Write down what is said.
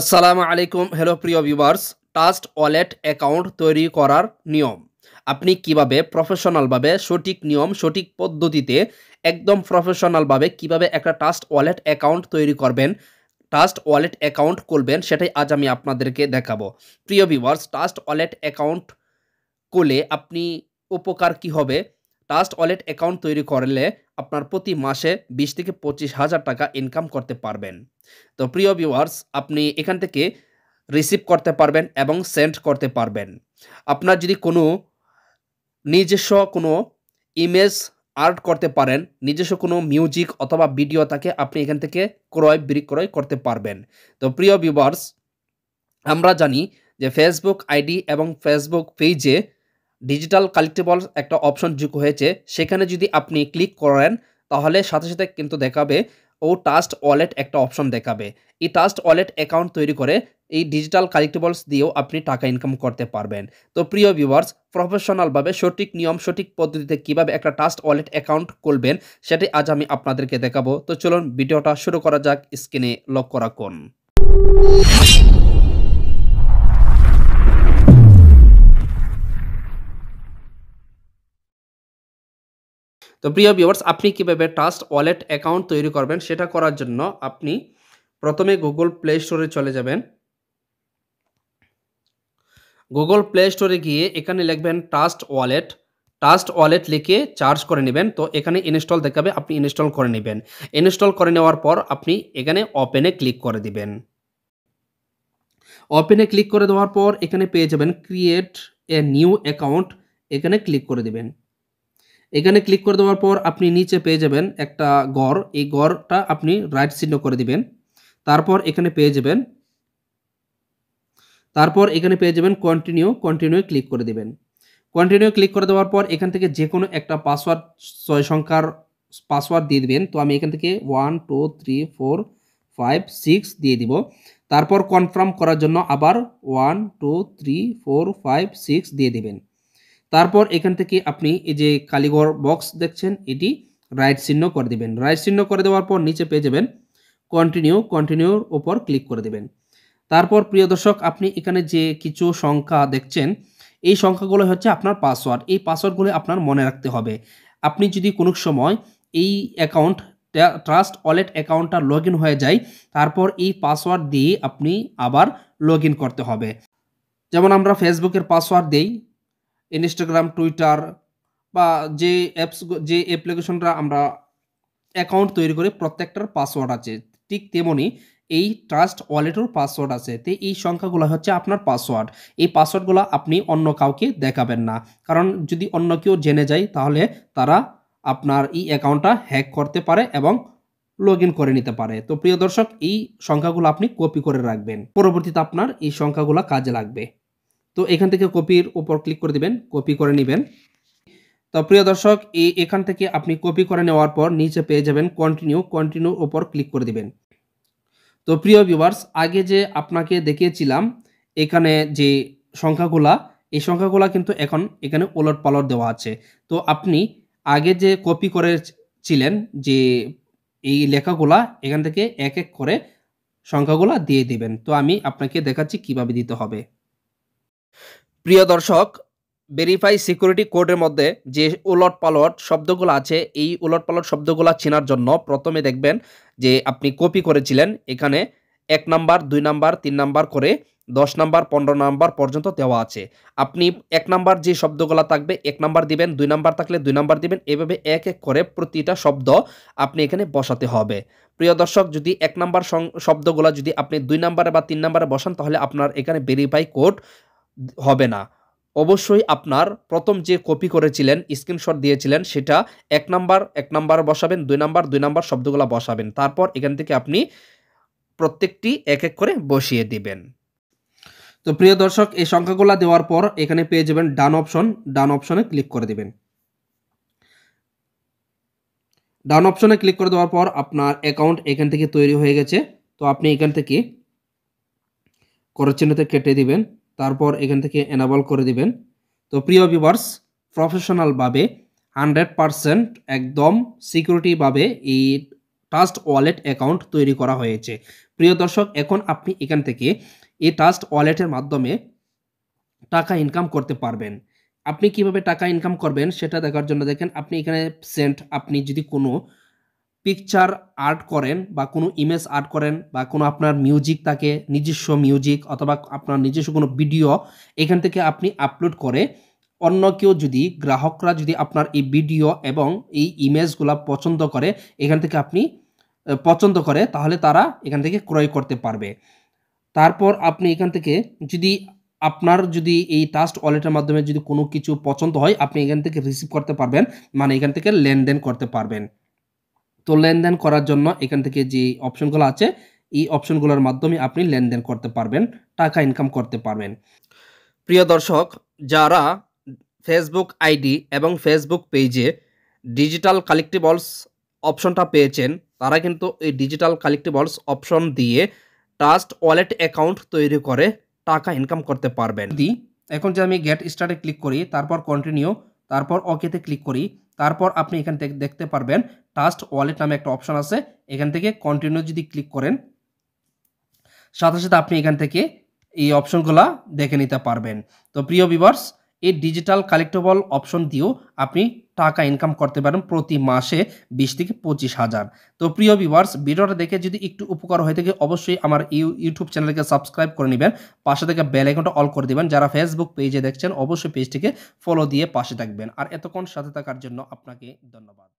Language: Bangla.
আসসালামু আলাইকুম হ্যালো প্রিয় ভিউয়ার্স ট্রাস্ট ওয়ালেট অ্যাকাউন্ট তৈরি করার নিয়ম আপনি কিভাবে প্রফেশনালভাবে সঠিক নিয়ম সঠিক পদ্ধতিতে একদম প্রফেশনালভাবে কিভাবে একটা ট্রাস্ট ওয়ালেট অ্যাকাউন্ট তৈরি করবেন ট্রাস্ট ওয়ালেট অ্যাকাউন্ট খুলবেন সেটাই আজ আমি আপনাদেরকে দেখাবো প্রিয় ভিউয়ার্স ট্রাস্ট ওয়ালেট অ্যাকাউন্ট করলে আপনি উপকার কি হবে ট্রাস্ট ওয়ালেট অ্যাকাউন্ট তৈরি করলে আপনার প্রতি মাসে বিশ থেকে পঁচিশ হাজার টাকা ইনকাম করতে পারবেন তো প্রিয় ভিউয়ার্স আপনি এখান থেকে রিসিভ করতে পারবেন এবং সেন্ড করতে পারবেন আপনার যদি কোনো নিজস্ব কোনো ইমেজ আর্ট করতে পারেন নিজস্ব কোনো মিউজিক অথবা ভিডিও তাকে আপনি এখান থেকে ক্রয় বিক্রয় করতে পারবেন তো প্রিয় ভিওয়ার্স আমরা জানি যে ফেসবুক আইডি এবং ফেসবুক পেজে ডিজিটাল কালেক্টেবল একটা অপশন যুগ হয়েছে সেখানে যদি আপনি ক্লিক করেন তাহলে সাথে সাথে কিন্তু দেখাবে ও টাস্ট ওয়ালেট একটা অপশন দেখাবে এই টাস্ট ওয়ালেট অ্যাকাউন্ট তৈরি করে এই ডিজিটাল কালেক্টেবলস দিয়েও আপনি টাকা ইনকাম করতে পারবেন তো প্রিয় ভিউয়ার্স প্রফেশনালভাবে সঠিক নিয়ম সঠিক পদ্ধতিতে কিভাবে একটা টাস্ট ওয়ালেট অ্যাকাউন্ট খুলবেন সেটি আজ আমি আপনাদেরকে দেখাবো তো চলুন ভিডিওটা শুরু করা যাক স্ক্রিনে করা কোন তো প্রিয় ভিউয়ার্স আপনি কীভাবে ট্রাস্ট ওয়ালেট অ্যাকাউন্ট তৈরি করবেন সেটা করার জন্য আপনি প্রথমে গুগল প্লে স্টোরে চলে যাবেন গুগল প্লে স্টোরে গিয়ে এখানে লিখবেন ট্রাস্ট ওয়ালেট ট্রাস্ট ওয়ালেট লিখে চার্জ করে নেবেন তো এখানে ইনস্টল দেখাবে আপনি ইনস্টল করে নেবেন ইনস্টল করে নেওয়ার পর আপনি এখানে ওপেনে ক্লিক করে দিবেন ওপেনে ক্লিক করে দেওয়ার পর এখানে পেয়ে যাবেন ক্রিয়েট এ নিউ অ্যাকাউন্ট এখানে ক্লিক করে দেবেন এখানে ক্লিক করে দেওয়ার পর আপনি নিচে পেয়ে যাবেন একটা গড় এই গড়টা আপনি রাইট চিহ্ন করে দিবেন তারপর এখানে পেয়ে যাবেন তারপর এখানে পেয়ে যাবেন কন্টিনিউ কন্টিনিউ ক্লিক করে দেবেন কন্টিনিউ ক্লিক করে দেওয়ার পর এখান থেকে যে কোনো একটা পাসওয়ার্ড ছয় সংখ্যার পাসওয়ার্ড দিয়ে দেবেন তো আমি এখান থেকে one two three four five six দিয়ে দিব তারপর কনফার্ম করার জন্য আবার one two three four five six দিয়ে দেবেন তারপর এখান থেকে আপনি এই যে কালীঘর বক্স দেখছেন এটি রাইট চিহ্ন করে দেবেন রাইট চিহ্ন করে দেওয়ার পর নিচে পেয়ে যাবেন কন্টিনিউ কন্টিনিউর ওপর ক্লিক করে দেবেন তারপর প্রিয় দর্শক আপনি এখানে যে কিছু সংখ্যা দেখছেন এই সংখ্যাগুলো হচ্ছে আপনার পাসওয়ার্ড এই পাসওয়ার্ডগুলো আপনার মনে রাখতে হবে আপনি যদি কোনো সময় এই অ্যাকাউন্ট ট্রাস্ট ওয়ালেট অ্যাকাউন্টটা লগ হয়ে যায় তারপর এই পাসওয়ার্ড দিয়ে আপনি আবার লগ করতে হবে যেমন আমরা ফেসবুকের পাসওয়ার্ড দিই ইনস্টাগ্রাম টুইটার বা যে অ্যাপস যে অ্যাপ্লিকেশনটা আমরা অ্যাকাউন্ট তৈরি করে প্রত্যেকটার পাসওয়ার্ড আছে ঠিক তেমনি এই ট্রাস্ট ওয়ালেটেরও পাসওয়ার্ড আছে তো এই সংখ্যাগুলো হচ্ছে আপনার পাসওয়ার্ড এই পাসওয়ার্ডগুলো আপনি অন্য কাউকে দেখাবেন না কারণ যদি অন্য কেউ জেনে যায় তাহলে তারা আপনার এই অ্যাকাউন্টটা হ্যাক করতে পারে এবং লগ করে নিতে পারে তো প্রিয় দর্শক এই সংখ্যাগুলো আপনি কপি করে রাখবেন পরবর্তীতে আপনার এই সংখ্যাগুলো কাজে লাগবে তো এখান থেকে কপির ওপর ক্লিক করে দিবেন কপি করে নেবেন তো প্রিয় দর্শক এই এখান থেকে আপনি কপি করে নেওয়ার পর নিচে পেয়ে যাবেন কন্টিনিউ কন্টিনিউর ওপর ক্লিক করে দিবেন তো প্রিয় ভিউয়ার্স আগে যে আপনাকে দেখিয়েছিলাম এখানে যে সংখ্যাগুলা এই সংখ্যাগুলা কিন্তু এখন এখানে ওলট পালট দেওয়া আছে তো আপনি আগে যে কপি করেছিলেন যে এই লেখাগুলা এখান থেকে এক এক করে সংখ্যাগুলা দিয়ে দিবেন তো আমি আপনাকে দেখাচ্ছি কিভাবে দিতে হবে প্রিয় দর্শক ভেরিফাই সিকিউরিটি কোডের মধ্যে যে উলট পালট শব্দগুলো আছে এই উলট পালট শব্দগুলো চেনার জন্য প্রথমে দেখবেন যে আপনি কপি করেছিলেন এখানে এক নাম্বার দুই নাম্বার তিন নাম্বার করে দশ নাম্বার পনেরো নাম্বার পর্যন্ত দেওয়া আছে আপনি এক নাম্বার যে শব্দগুলো থাকবে এক নাম্বার দিবেন দুই নাম্বার থাকলে দুই নাম্বার দিবেন এভাবে এক এক করে প্রতিটা শব্দ আপনি এখানে বসাতে হবে প্রিয় দর্শক যদি এক নাম্বার শব্দগুলো যদি আপনি দুই নাম্বারে বা তিন নাম্বারে বসান তাহলে আপনার এখানে ভেরিফাই কোড হবে না অবশ্যই আপনার প্রথম যে কপি করেছিলেন স্ক্রিনশট দিয়েছিলেন সেটা এক নাম্বার এক নাম্বার বসাবেন দুই নাম্বার দুই নাম্বার শব্দগুলো বসাবেন তারপর এখান থেকে আপনি প্রত্যেকটি এক এক করে বসিয়ে দিবেন তো প্রিয় দর্শক এই সংখ্যাগুলো দেওয়ার পর এখানে পেয়ে যাবেন ডান অপশন ডান অপশনে ক্লিক করে দিবেন ডান অপশনে ক্লিক করে দেওয়ার পর আপনার অ্যাকাউন্ট এখান থেকে তৈরি হয়ে গেছে তো আপনি এখান থেকে করচিহ্নতে কেটে দিবেন তারপর এখান থেকে এনাবল করে দিবেন তো প্রিয় ভিভার্স প্রফেশনালভাবে হান্ড্রেড পারসেন্ট একদম সিকিউরিটিভাবে এই ট্রাস্ট ওয়ালেট অ্যাকাউন্ট তৈরি করা হয়েছে প্রিয় দর্শক এখন আপনি এখান থেকে এই ট্রাস্ট ওয়ালেটের মাধ্যমে টাকা ইনকাম করতে পারবেন আপনি কিভাবে টাকা ইনকাম করবেন সেটা দেখার জন্য দেখেন আপনি এখানে সেন্ট আপনি যদি কোনো পিকচার আর্ট করেন বা কোনো ইমেজ আর্ট করেন বা কোনো আপনার মিউজিক তাকে নিজস্ব মিউজিক অথবা আপনার নিজস্ব কোনো ভিডিও এখান থেকে আপনি আপলোড করে অন্য কেউ যদি গ্রাহকরা যদি আপনার এই ভিডিও এবং এই ইমেজগুলো পছন্দ করে এখান থেকে আপনি পছন্দ করে তাহলে তারা এখান থেকে ক্রয় করতে পারবে তারপর আপনি এখান থেকে যদি আপনার যদি এই টাস্ট ওয়ালেটের মাধ্যমে যদি কোনো কিছু পছন্দ হয় আপনি এখান থেকে রিসিভ করতে পারবেন মানে এখান থেকে লেনদেন করতে পারবেন তো লেনদেন করার জন্য এখান থেকে যে অপশনগুলো আছে এই অপশনগুলোর মাধ্যমে আপনি লেনদেন করতে পারবেন টাকা ইনকাম করতে পারবেন প্রিয় দর্শক যারা ফেসবুক আইডি এবং ফেসবুক পেজে ডিজিটাল কালেক্টিবলস অপশনটা পেয়েছেন তারা কিন্তু এই ডিজিটাল কালেক্টিবলস অপশন দিয়ে ট্রাস্ট ওয়ালেট অ্যাকাউন্ট তৈরি করে টাকা ইনকাম করতে পারবেন দি এখন যে আমি গেট স্টার্টে ক্লিক করি তারপর কন্টিনিউ তারপর ওকেতে ক্লিক করি তারপর আপনি এখান থেকে দেখতে পারবেন টাস্ট ওয়ালেট নামে একটা অপশান আছে এখান থেকে কন্টিনিউ যদি ক্লিক করেন সাথে সাথে আপনি এখান থেকে এই অপশনগুলা দেখে নিতে পারবেন তো প্রিয় বিভার্স এই ডিজিটাল কালেক্টেবল অপশন দিয়েও আপনি টাকা ইনকাম করতে পারেন প্রতি মাসে বিশ থেকে পঁচিশ হাজার তো প্রিয় ভিউয়ার্স ভিডিওটা দেখে যদি একটু উপকার হয়ে থাকে অবশ্যই আমার ইউটিউব চ্যানেলকে সাবস্ক্রাইব করে নেবেন পাশে থেকে বেল আইকনটা অল করে দেবেন যারা ফেসবুক পেজে দেখছেন অবশ্যই পেজটিকে ফলো দিয়ে পাশে থাকবেন আর এতক্ষণ সাথে থাকার জন্য আপনাকে ধন্যবাদ